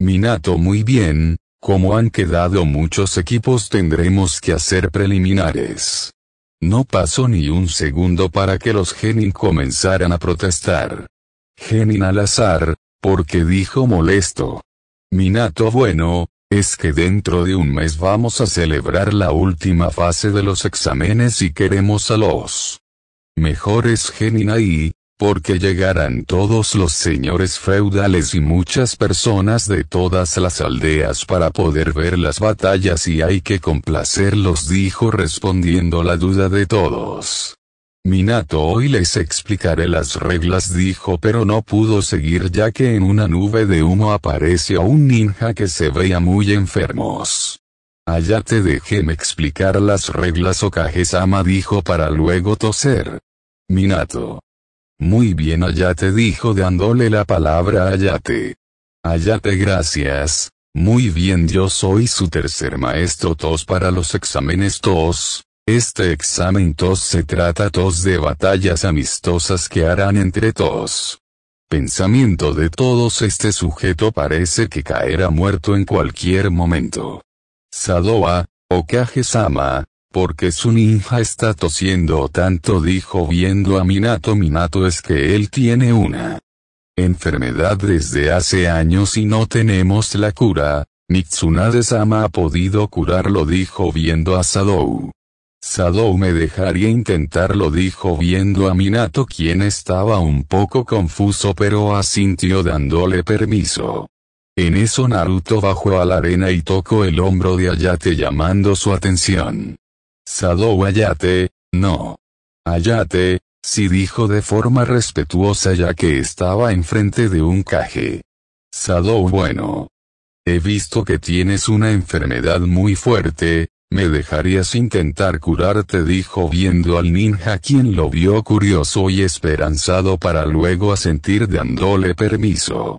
Minato muy bien, como han quedado muchos equipos tendremos que hacer preliminares. No pasó ni un segundo para que los Genin comenzaran a protestar. Genin al azar, porque dijo molesto. Minato bueno, es que dentro de un mes vamos a celebrar la última fase de los exámenes y queremos a los mejores genin ahí, porque llegarán todos los señores feudales y muchas personas de todas las aldeas para poder ver las batallas y hay que complacerlos dijo respondiendo la duda de todos. Minato hoy les explicaré las reglas dijo pero no pudo seguir ya que en una nube de humo apareció un ninja que se veía muy enfermos. Allá te explicar las reglas okage dijo para luego toser. Minato. Muy bien te dijo dándole la palabra a Ayate. Ayate gracias. Muy bien yo soy su tercer maestro TOS para los exámenes TOS, este examen TOS se trata TOS de batallas amistosas que harán entre TOS. Pensamiento de todos este sujeto parece que caerá muerto en cualquier momento. Sadoa, Okage-sama, porque su ninja está tosiendo tanto dijo viendo a Minato Minato es que él tiene una enfermedad desde hace años y no tenemos la cura, Mitsunade sama ha podido curarlo dijo viendo a Sadou. Sadou me dejaría intentarlo dijo viendo a Minato quien estaba un poco confuso pero asintió dándole permiso. En eso Naruto bajó a la arena y tocó el hombro de Ayate llamando su atención. Sadou Ayate, no. Ayate, sí dijo de forma respetuosa ya que estaba enfrente de un caje. Sadou bueno. He visto que tienes una enfermedad muy fuerte, me dejarías intentar curarte, dijo viendo al ninja quien lo vio curioso y esperanzado para luego asentir dándole permiso.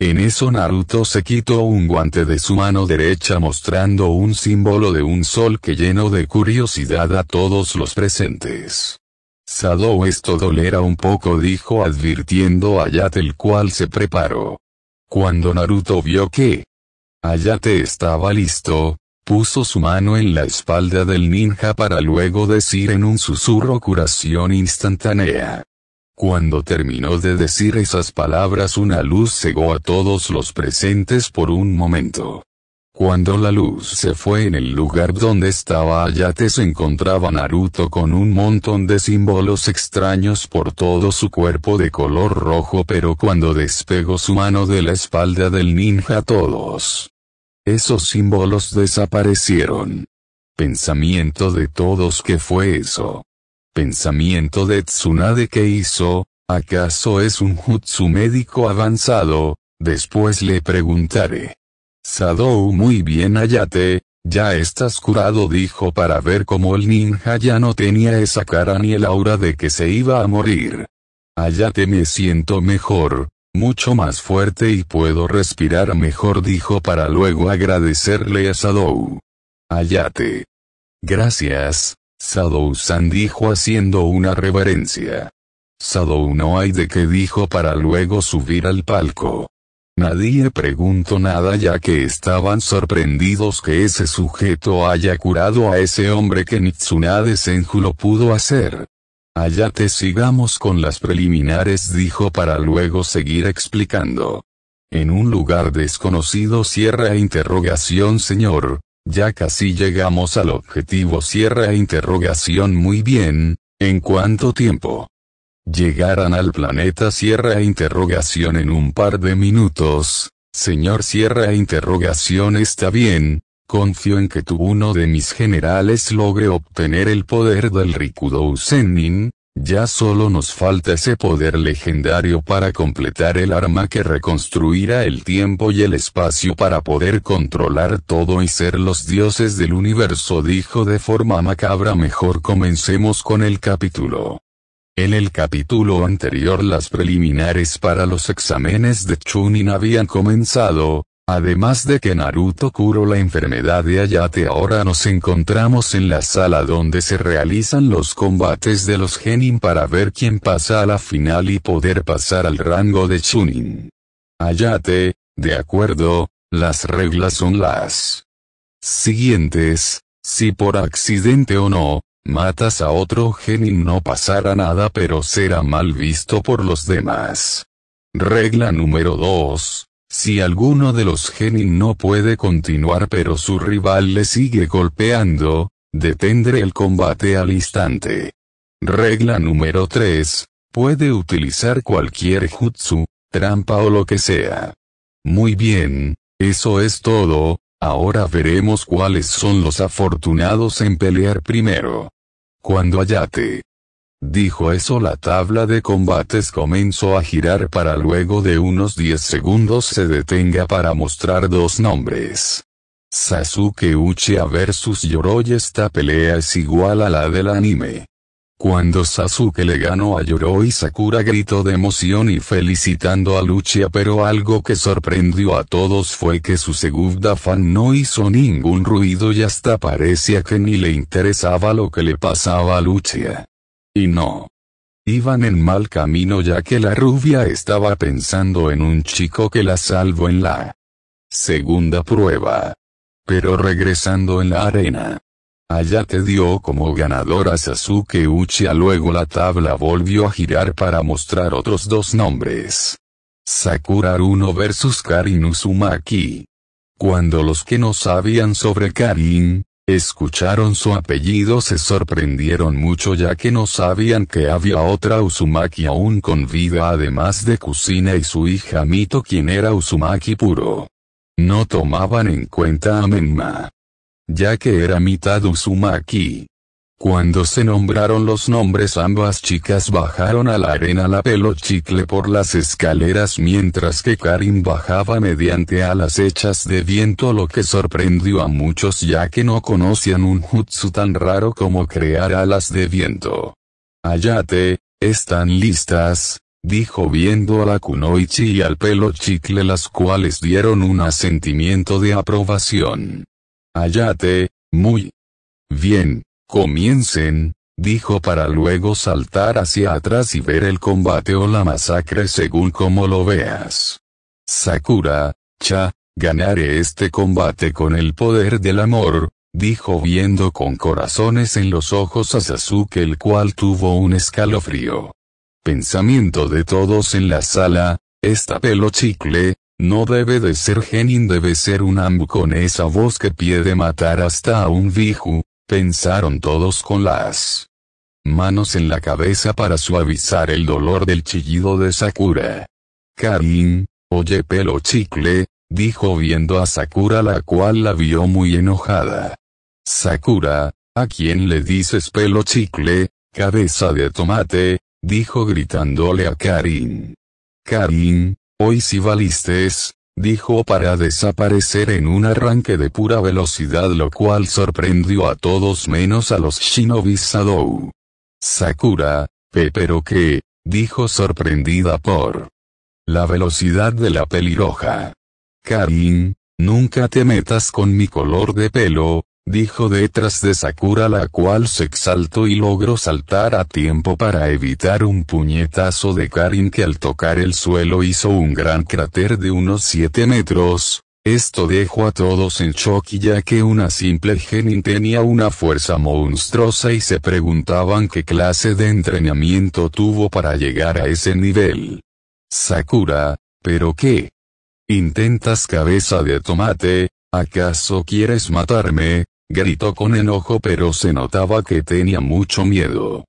En eso Naruto se quitó un guante de su mano derecha mostrando un símbolo de un sol que llenó de curiosidad a todos los presentes. Sado esto dolera un poco dijo advirtiendo a Yate el cual se preparó. Cuando Naruto vio que Ayate estaba listo, Puso su mano en la espalda del ninja para luego decir en un susurro curación instantánea. Cuando terminó de decir esas palabras una luz cegó a todos los presentes por un momento. Cuando la luz se fue en el lugar donde estaba Ayate se encontraba Naruto con un montón de símbolos extraños por todo su cuerpo de color rojo pero cuando despegó su mano de la espalda del ninja todos esos símbolos desaparecieron. Pensamiento de todos que fue eso. Pensamiento de Tsunade que hizo, ¿acaso es un jutsu médico avanzado? Después le preguntaré. Sadou muy bien te ya estás curado dijo para ver cómo el ninja ya no tenía esa cara ni el aura de que se iba a morir. te me siento mejor, mucho más fuerte y puedo respirar mejor dijo para luego agradecerle a Sadou. Ayate. Gracias, Sadou-san dijo haciendo una reverencia. Sadou no hay de qué dijo para luego subir al palco. Nadie preguntó nada ya que estaban sorprendidos que ese sujeto haya curado a ese hombre que Nitsunade Senju lo pudo hacer. Allá te sigamos con las preliminares dijo para luego seguir explicando. En un lugar desconocido cierra interrogación señor, ya casi llegamos al objetivo cierra interrogación muy bien, ¿en cuánto tiempo? Llegarán al planeta cierra interrogación en un par de minutos, señor cierra interrogación está bien, Confío en que tu uno de mis generales logre obtener el poder del Rikudou Sennin, ya solo nos falta ese poder legendario para completar el arma que reconstruirá el tiempo y el espacio para poder controlar todo y ser los dioses del universo, dijo de forma macabra. Mejor comencemos con el capítulo. En el capítulo anterior las preliminares para los exámenes de Chunin habían comenzado, Además de que Naruto curó la enfermedad de Ayate ahora nos encontramos en la sala donde se realizan los combates de los genin para ver quién pasa a la final y poder pasar al rango de Chunin. Ayate, de acuerdo, las reglas son las siguientes, si por accidente o no, matas a otro genin no pasará nada pero será mal visto por los demás. Regla número 2 si alguno de los genin no puede continuar pero su rival le sigue golpeando, detendré el combate al instante. Regla número 3. Puede utilizar cualquier jutsu, trampa o lo que sea. Muy bien, eso es todo, ahora veremos cuáles son los afortunados en pelear primero. Cuando hayate. Dijo eso la tabla de combates comenzó a girar para luego de unos 10 segundos se detenga para mostrar dos nombres. Sasuke Uchiha versus Yoroi esta pelea es igual a la del anime. Cuando Sasuke le ganó a Yoroi Sakura gritó de emoción y felicitando a Luchia pero algo que sorprendió a todos fue que su segunda fan no hizo ningún ruido y hasta parecía que ni le interesaba lo que le pasaba a Uchiha. Y no. Iban en mal camino ya que la rubia estaba pensando en un chico que la salvó en la segunda prueba. Pero regresando en la arena. Allá te dio como a Sasuke Uchiha luego la tabla volvió a girar para mostrar otros dos nombres. Sakura Uno versus Karin Uzumaki. Cuando los que no sabían sobre Karin, escucharon su apellido se sorprendieron mucho ya que no sabían que había otra Uzumaki aún con vida además de Kusina y su hija Mito quien era Uzumaki puro. No tomaban en cuenta a Menma. Ya que era mitad Uzumaki, cuando se nombraron los nombres ambas chicas bajaron a la arena la pelo chicle por las escaleras mientras que Karin bajaba mediante alas hechas de viento lo que sorprendió a muchos ya que no conocían un jutsu tan raro como crear alas de viento. Ayate, ¿están listas? dijo viendo a la kunoichi y al pelo chicle las cuales dieron un asentimiento de aprobación. Ayate, muy bien Comiencen, dijo para luego saltar hacia atrás y ver el combate o la masacre según como lo veas. Sakura, cha, ganaré este combate con el poder del amor, dijo viendo con corazones en los ojos a Sasuke el cual tuvo un escalofrío. Pensamiento de todos en la sala, esta pelo chicle, no debe de ser Genin debe ser un Ambu con esa voz que pide matar hasta a un Viju, pensaron todos con las manos en la cabeza para suavizar el dolor del chillido de Sakura. Karin, oye pelo chicle, dijo viendo a Sakura la cual la vio muy enojada. Sakura, ¿a quién le dices pelo chicle, cabeza de tomate? dijo gritándole a Karin. Karin, hoy si valistes, dijo para desaparecer en un arranque de pura velocidad lo cual sorprendió a todos menos a los shinobi Sadou. Sakura, pero qué, dijo sorprendida por la velocidad de la pelirroja. Karin, nunca te metas con mi color de pelo, dijo detrás de Sakura la cual se exaltó y logró saltar a tiempo para evitar un puñetazo de Karin que al tocar el suelo hizo un gran cráter de unos 7 metros. Esto dejó a todos en shock ya que una simple genin tenía una fuerza monstruosa y se preguntaban qué clase de entrenamiento tuvo para llegar a ese nivel. Sakura, ¿pero qué? Intentas cabeza de tomate, ¿Acaso quieres matarme? gritó con enojo pero se notaba que tenía mucho miedo.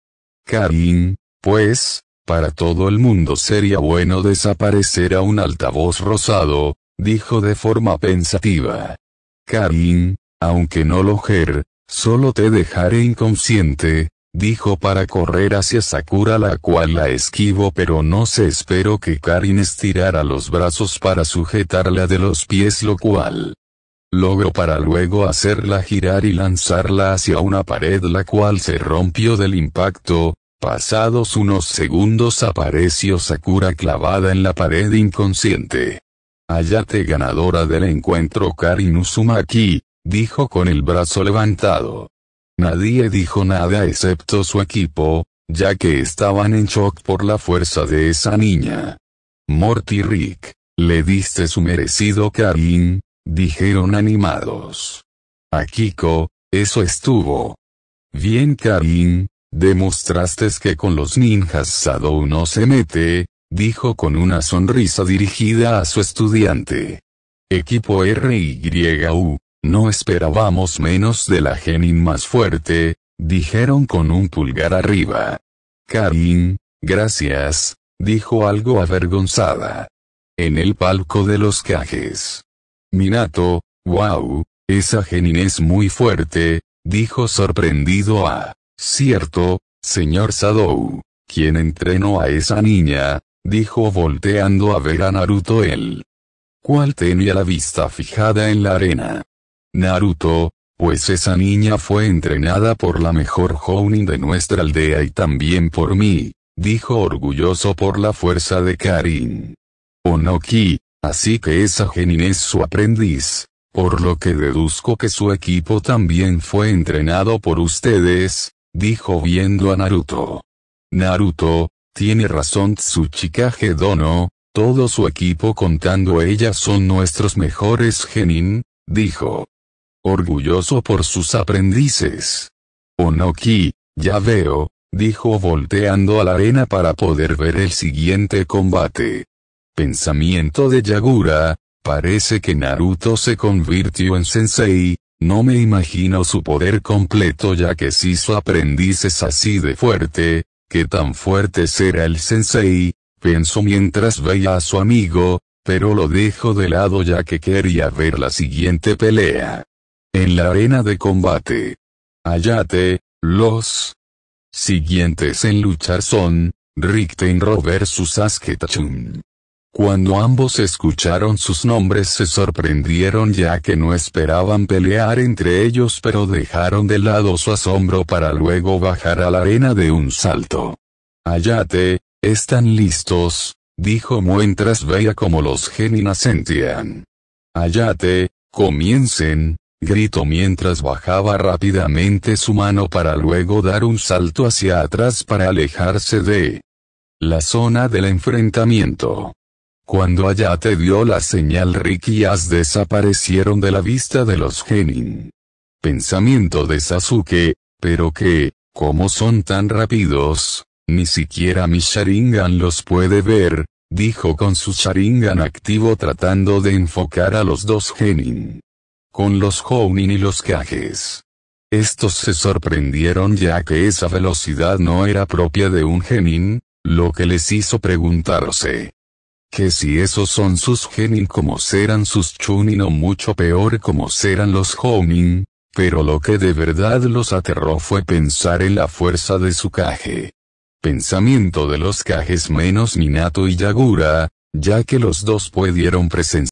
Karin, pues, para todo el mundo sería bueno desaparecer a un altavoz rosado, dijo de forma pensativa. Karin, aunque no lo ger, solo te dejaré inconsciente, dijo para correr hacia Sakura la cual la esquivo pero no se esperó que Karin estirara los brazos para sujetarla de los pies lo cual Logró para luego hacerla girar y lanzarla hacia una pared la cual se rompió del impacto, pasados unos segundos apareció Sakura clavada en la pared inconsciente. te ganadora del encuentro Karin Uzumaki, dijo con el brazo levantado. Nadie dijo nada excepto su equipo, ya que estaban en shock por la fuerza de esa niña. Morty Rick, le diste su merecido Karin, Dijeron animados. Akiko, eso estuvo. Bien Karin, demostraste que con los ninjas Sado no se mete, dijo con una sonrisa dirigida a su estudiante. Equipo RYU, no esperábamos menos de la genin más fuerte, dijeron con un pulgar arriba. Karin, gracias, dijo algo avergonzada. En el palco de los cajes. Minato, wow, esa genin es muy fuerte, dijo sorprendido a, cierto, señor Sadou, quien entrenó a esa niña, dijo volteando a ver a Naruto él. ¿Cuál tenía la vista fijada en la arena? Naruto, pues esa niña fue entrenada por la mejor Jounin de nuestra aldea y también por mí, dijo orgulloso por la fuerza de Karin. Onoki, Así que esa Genin es su aprendiz. Por lo que deduzco que su equipo también fue entrenado por ustedes, dijo viendo a Naruto. Naruto, tiene razón Tsuchikage Dono, todo su equipo contando ella, son nuestros mejores genin, dijo. Orgulloso por sus aprendices. Onoki, ya veo, dijo volteando a la arena para poder ver el siguiente combate. Pensamiento de Yagura, parece que Naruto se convirtió en sensei, no me imagino su poder completo ya que si su aprendiz es así de fuerte, que tan fuerte será el sensei? Pensó mientras veía a su amigo, pero lo dejo de lado ya que quería ver la siguiente pelea. En la arena de combate. te los siguientes en luchar son, Richtenro vs Sasuke cuando ambos escucharon sus nombres se sorprendieron ya que no esperaban pelear entre ellos pero dejaron de lado su asombro para luego bajar a la arena de un salto. Ayate, están listos, dijo mientras veía como los genin sentían. Ayate, comiencen, gritó mientras bajaba rápidamente su mano para luego dar un salto hacia atrás para alejarse de la zona del enfrentamiento. Cuando te dio la señal Ricky y As desaparecieron de la vista de los Genin. Pensamiento de Sasuke, pero que, como son tan rápidos, ni siquiera mi Sharingan los puede ver, dijo con su Sharingan activo tratando de enfocar a los dos Genin. Con los Hounin y los Kages. Estos se sorprendieron ya que esa velocidad no era propia de un Genin, lo que les hizo preguntarse, que si esos son sus genin como serán sus chunin o mucho peor como serán los Homin, pero lo que de verdad los aterró fue pensar en la fuerza de su caje. Pensamiento de los cajes menos Minato y Yagura, ya que los dos pudieron presenciar